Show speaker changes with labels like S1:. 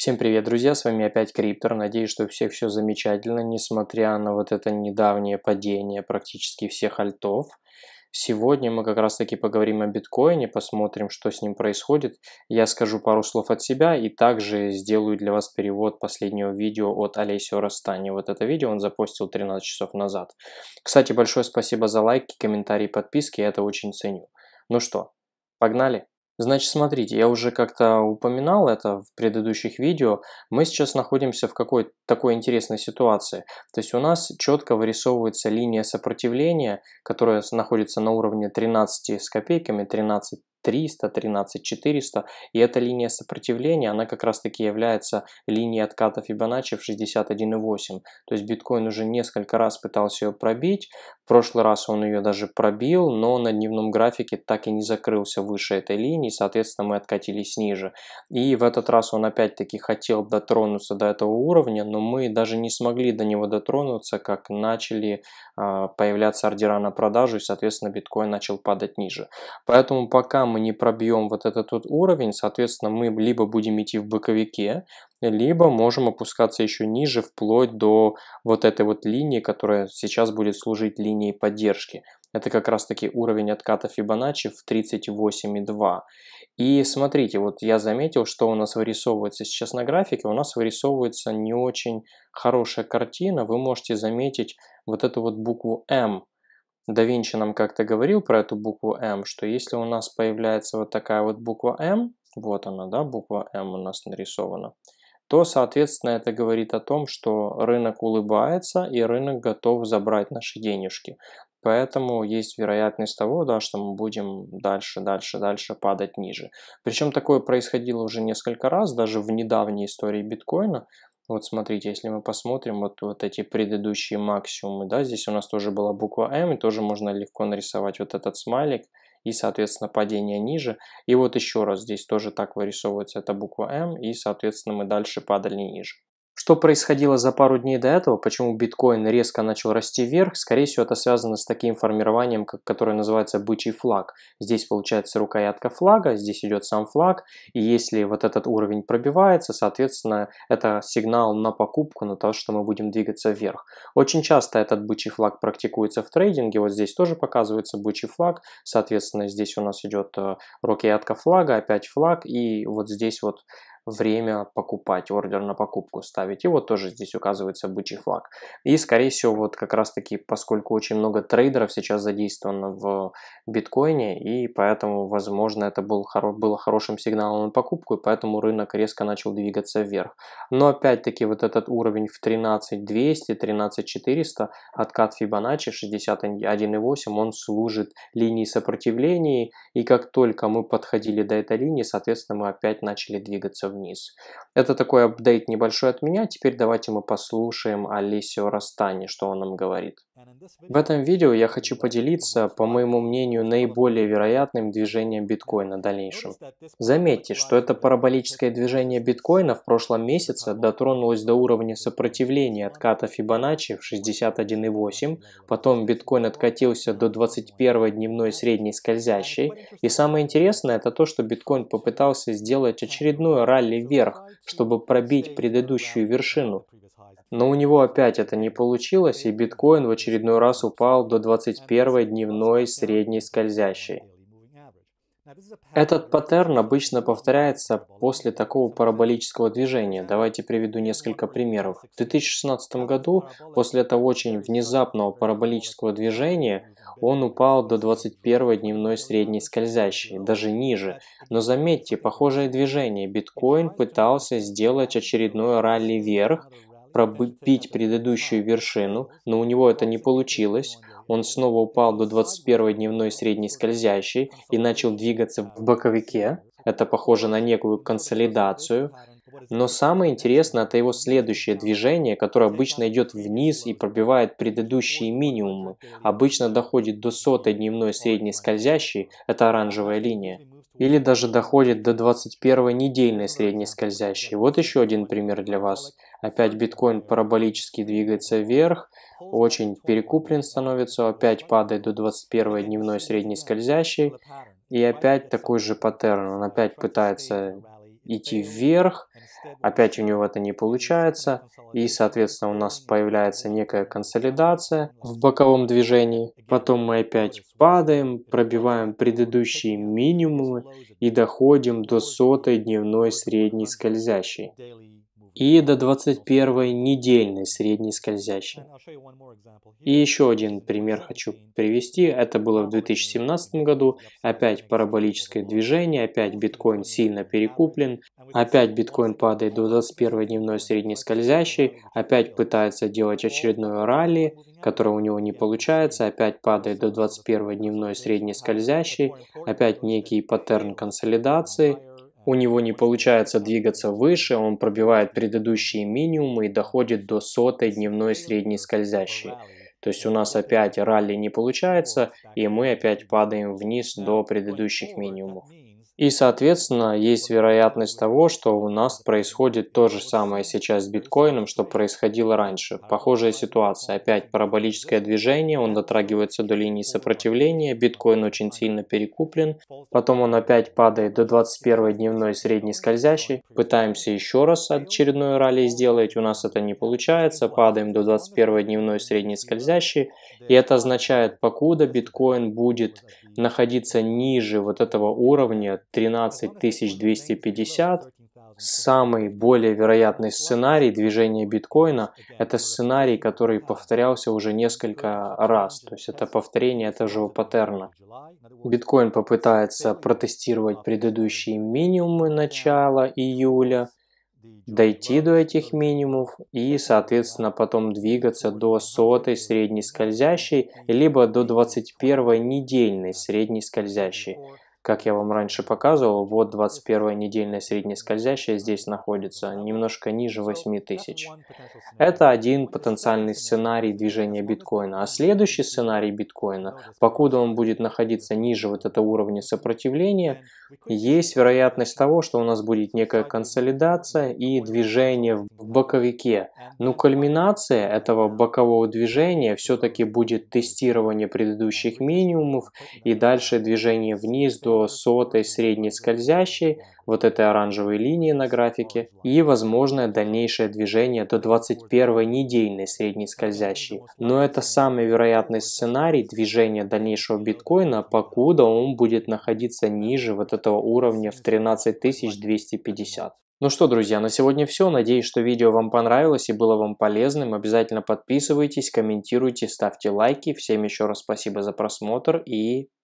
S1: Всем привет, друзья, с вами опять Криптор. Надеюсь, что у всех все замечательно, несмотря на вот это недавнее падение практически всех альтов. Сегодня мы как раз таки поговорим о биткоине, посмотрим, что с ним происходит. Я скажу пару слов от себя и также сделаю для вас перевод последнего видео от Олесио Растани. Вот это видео он запостил 13 часов назад. Кстати, большое спасибо за лайки, комментарии, подписки, я это очень ценю. Ну что, погнали? Значит, смотрите, я уже как-то упоминал это в предыдущих видео. Мы сейчас находимся в какой-то такой интересной ситуации. То есть у нас четко вырисовывается линия сопротивления, которая находится на уровне 13 с копейками, 13 300, 13 400, и эта линия сопротивления, она как раз таки является линией отката Fibonacci в 61,8. То есть биткоин уже несколько раз пытался ее пробить, в прошлый раз он ее даже пробил, но на дневном графике так и не закрылся выше этой линии, соответственно мы откатились ниже. И в этот раз он опять-таки хотел дотронуться до этого уровня, но мы даже не смогли до него дотронуться, как начали а, появляться ордера на продажу, и соответственно биткоин начал падать ниже. Поэтому пока мы не пробьем вот этот вот уровень, соответственно, мы либо будем идти в боковике, либо можем опускаться еще ниже, вплоть до вот этой вот линии, которая сейчас будет служить линией поддержки. Это как раз-таки уровень отката Фибоначчи в 38,2. И смотрите, вот я заметил, что у нас вырисовывается сейчас на графике, у нас вырисовывается не очень хорошая картина. Вы можете заметить вот эту вот букву М да Винчи нам как-то говорил про эту букву М, что если у нас появляется вот такая вот буква М, вот она, да, буква М у нас нарисована, то, соответственно, это говорит о том, что рынок улыбается и рынок готов забрать наши денежки. Поэтому есть вероятность того, да, что мы будем дальше, дальше, дальше падать ниже. Причем такое происходило уже несколько раз, даже в недавней истории биткоина. Вот смотрите, если мы посмотрим вот, вот эти предыдущие максимумы, да, здесь у нас тоже была буква М, и тоже можно легко нарисовать вот этот смайлик, и, соответственно, падение ниже. И вот еще раз, здесь тоже так вырисовывается эта буква М, и, соответственно, мы дальше падали ниже. Что происходило за пару дней до этого, почему биткоин резко начал расти вверх, скорее всего это связано с таким формированием, которое называется бычий флаг. Здесь получается рукоятка флага, здесь идет сам флаг, и если вот этот уровень пробивается, соответственно это сигнал на покупку, на то, что мы будем двигаться вверх. Очень часто этот бычий флаг практикуется в трейдинге, вот здесь тоже показывается бычий флаг, соответственно здесь у нас идет э, рукоятка флага, опять флаг, и вот здесь вот время покупать, ордер на покупку ставить. И вот тоже здесь указывается бычий флаг. И, скорее всего, вот как раз-таки, поскольку очень много трейдеров сейчас задействовано в биткоине, и поэтому, возможно, это был, хоро было хорошим сигналом на покупку, и поэтому рынок резко начал двигаться вверх. Но, опять-таки, вот этот уровень в 13200, 13400, откат Фибоначчи 61,8, он служит линии сопротивления, и как только мы подходили до этой линии, соответственно, мы опять начали двигаться вниз вниз. Это такой апдейт небольшой от меня. Теперь давайте мы послушаем Алисио Растани, что он нам говорит. В этом видео я хочу поделиться, по моему мнению, наиболее вероятным движением биткоина в дальнейшем. Заметьте, что это параболическое движение биткоина в прошлом месяце дотронулось до уровня сопротивления отката Фибоначчи в 61,8, потом биткоин откатился до 21 дневной средней скользящей, и самое интересное это то, что биткоин попытался сделать очередную ралли сделали вверх, чтобы пробить предыдущую вершину. Но у него опять это не получилось, и биткоин в очередной раз упал до 21 дневной средней скользящей. Этот паттерн обычно повторяется после такого параболического движения. Давайте приведу несколько примеров. В 2016 году, после этого очень внезапного параболического движения, он упал до 21 дневной средней скользящей, даже ниже. Но заметьте, похожее движение. Биткоин пытался сделать очередное ралли вверх, пробить предыдущую вершину, но у него это не получилось. Он снова упал до 21 дневной средней скользящей и начал двигаться в боковике. Это похоже на некую консолидацию. Но самое интересное – это его следующее движение, которое обычно идет вниз и пробивает предыдущие минимумы. Обычно доходит до сотой дневной средней скользящей – это оранжевая линия. Или даже доходит до 21 недельной средней скользящей. Вот еще один пример для вас. Опять биткоин параболически двигается вверх, очень перекуплен становится, опять падает до 21 дневной средней скользящей. И опять такой же паттерн, он опять пытается идти вверх, опять у него это не получается, и, соответственно, у нас появляется некая консолидация в боковом движении. Потом мы опять падаем, пробиваем предыдущие минимумы и доходим до сотой дневной средней скользящей и до 21 недельной средней скользящей. И еще один пример хочу привести. Это было в 2017 году. Опять параболическое движение, опять биткоин сильно перекуплен, опять биткоин падает до 21 дневной средней скользящей, опять пытается делать очередное ралли, которое у него не получается, опять падает до 21 дневной средней скользящей, опять некий паттерн консолидации – у него не получается двигаться выше, он пробивает предыдущие минимумы и доходит до сотой дневной средней скользящей. То есть у нас опять ралли не получается, и мы опять падаем вниз до предыдущих минимумов. И, соответственно, есть вероятность того, что у нас происходит то же самое сейчас с биткоином, что происходило раньше. Похожая ситуация. Опять параболическое движение, он дотрагивается до линии сопротивления, биткоин очень сильно перекуплен, потом он опять падает до 21 дневной средней скользящей. Пытаемся еще раз очередное ралли сделать, у нас это не получается, падаем до 21 дневной средней скользящей. И это означает, покуда биткоин будет находиться ниже вот этого уровня, 13250. Самый более вероятный сценарий движения биткоина – это сценарий, который повторялся уже несколько раз. То есть это повторение этого паттерна. Биткоин попытается протестировать предыдущие минимумы начала июля, дойти до этих минимумов и, соответственно, потом двигаться до сотой средней скользящей, либо до 21 недельной средней скользящей. Как я вам раньше показывал, вот 21 недельная средняя скользящая здесь находится, немножко ниже тысяч. Это один потенциальный сценарий движения биткоина. А следующий сценарий биткоина, покуда он будет находиться ниже вот этого уровня сопротивления, есть вероятность того, что у нас будет некая консолидация и движение в боковике. Но ну, кульминация этого бокового движения все-таки будет тестирование предыдущих минимумов и дальше движение вниз до между сотой, средней скользящей, вот этой оранжевой линии на графике, и возможное дальнейшее движение до 21 недельной средней скользящей. Но это самый вероятный сценарий движения дальнейшего биткоина, покуда он будет находиться ниже вот этого уровня в 13250. Ну что, друзья, на сегодня все. Надеюсь, что видео вам понравилось и было вам полезным. Обязательно подписывайтесь, комментируйте, ставьте лайки. Всем еще раз спасибо за просмотр и